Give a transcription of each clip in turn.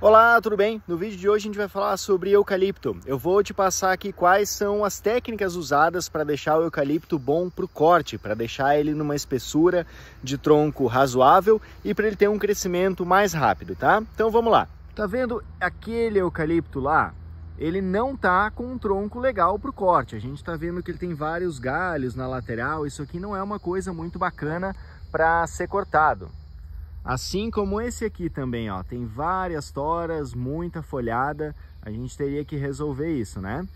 Olá, tudo bem? No vídeo de hoje a gente vai falar sobre eucalipto. Eu vou te passar aqui quais são as técnicas usadas para deixar o eucalipto bom para o corte, para deixar ele numa espessura de tronco razoável e para ele ter um crescimento mais rápido, tá? Então vamos lá. Tá vendo aquele eucalipto lá? Ele não tá com um tronco legal para o corte. A gente está vendo que ele tem vários galhos na lateral. Isso aqui não é uma coisa muito bacana para ser cortado. Assim como esse aqui também, ó, tem várias toras, muita folhada, a gente teria que resolver isso, né?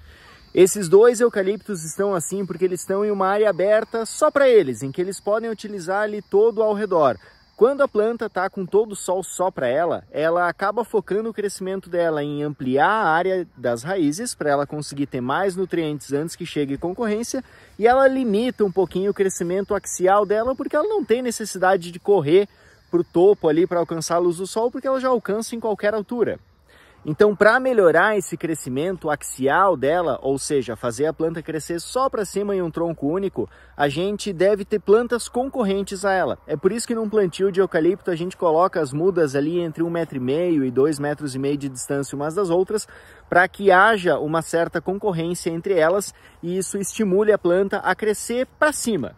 Esses dois eucaliptos estão assim porque eles estão em uma área aberta só para eles, em que eles podem utilizar ali todo ao redor. Quando a planta está com todo o sol só para ela, ela acaba focando o crescimento dela em ampliar a área das raízes para ela conseguir ter mais nutrientes antes que chegue concorrência e ela limita um pouquinho o crescimento axial dela porque ela não tem necessidade de correr para o topo ali para alcançar a luz do sol, porque ela já alcança em qualquer altura. Então, para melhorar esse crescimento axial dela, ou seja, fazer a planta crescer só para cima em um tronco único, a gente deve ter plantas concorrentes a ela. É por isso que num plantio de eucalipto a gente coloca as mudas ali entre 1,5m e 2,5m de distância umas das outras, para que haja uma certa concorrência entre elas e isso estimule a planta a crescer para cima.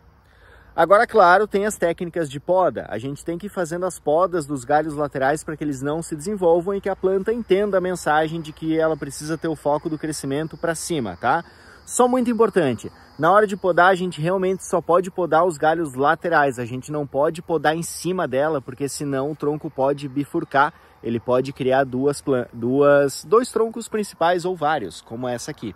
Agora, claro, tem as técnicas de poda. A gente tem que ir fazendo as podas dos galhos laterais para que eles não se desenvolvam e que a planta entenda a mensagem de que ela precisa ter o foco do crescimento para cima, tá? Só muito importante, na hora de podar a gente realmente só pode podar os galhos laterais, a gente não pode podar em cima dela, porque senão o tronco pode bifurcar, ele pode criar duas, duas dois troncos principais ou vários, como essa aqui.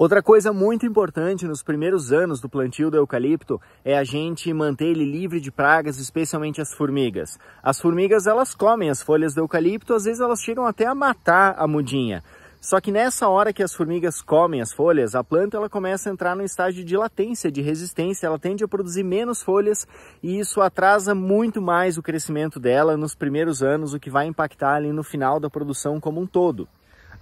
Outra coisa muito importante nos primeiros anos do plantio do eucalipto é a gente manter ele livre de pragas, especialmente as formigas. As formigas elas comem as folhas do eucalipto, às vezes elas chegam até a matar a mudinha. Só que nessa hora que as formigas comem as folhas, a planta ela começa a entrar num estágio de latência, de resistência, ela tende a produzir menos folhas e isso atrasa muito mais o crescimento dela nos primeiros anos, o que vai impactar ali no final da produção como um todo.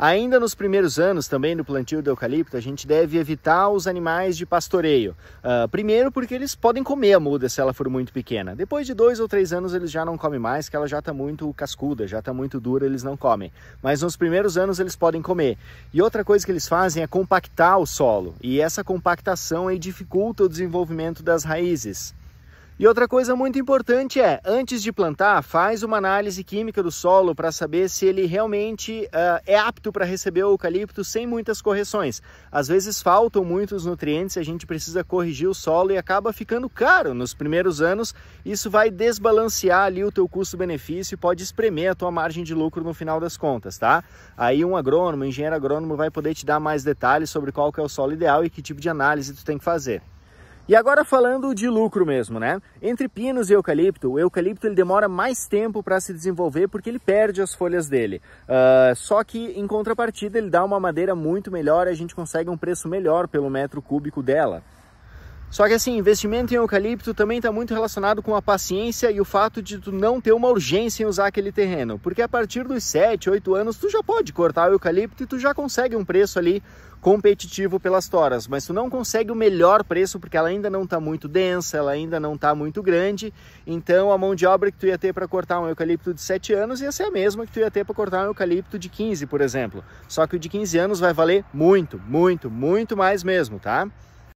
Ainda nos primeiros anos também do plantio do eucalipto, a gente deve evitar os animais de pastoreio. Uh, primeiro, porque eles podem comer a muda se ela for muito pequena. Depois de dois ou três anos, eles já não comem mais, que ela já está muito cascuda, já está muito dura, eles não comem. Mas nos primeiros anos, eles podem comer. E outra coisa que eles fazem é compactar o solo, e essa compactação aí dificulta o desenvolvimento das raízes. E outra coisa muito importante é, antes de plantar, faz uma análise química do solo para saber se ele realmente uh, é apto para receber o eucalipto sem muitas correções. Às vezes faltam muitos nutrientes e a gente precisa corrigir o solo e acaba ficando caro nos primeiros anos. Isso vai desbalancear ali o teu custo-benefício e pode espremer a tua margem de lucro no final das contas, tá? Aí um agrônomo, um engenheiro agrônomo vai poder te dar mais detalhes sobre qual que é o solo ideal e que tipo de análise tu tem que fazer. E agora falando de lucro mesmo, né? Entre pinos e eucalipto, o eucalipto ele demora mais tempo para se desenvolver porque ele perde as folhas dele. Uh, só que em contrapartida ele dá uma madeira muito melhor e a gente consegue um preço melhor pelo metro cúbico dela. Só que assim, investimento em eucalipto também está muito relacionado com a paciência e o fato de tu não ter uma urgência em usar aquele terreno, porque a partir dos 7, 8 anos tu já pode cortar o eucalipto e tu já consegue um preço ali competitivo pelas toras, mas tu não consegue o melhor preço porque ela ainda não está muito densa, ela ainda não está muito grande, então a mão de obra que tu ia ter para cortar um eucalipto de 7 anos ia ser a mesma que tu ia ter para cortar um eucalipto de 15, por exemplo. Só que o de 15 anos vai valer muito, muito, muito mais mesmo, tá?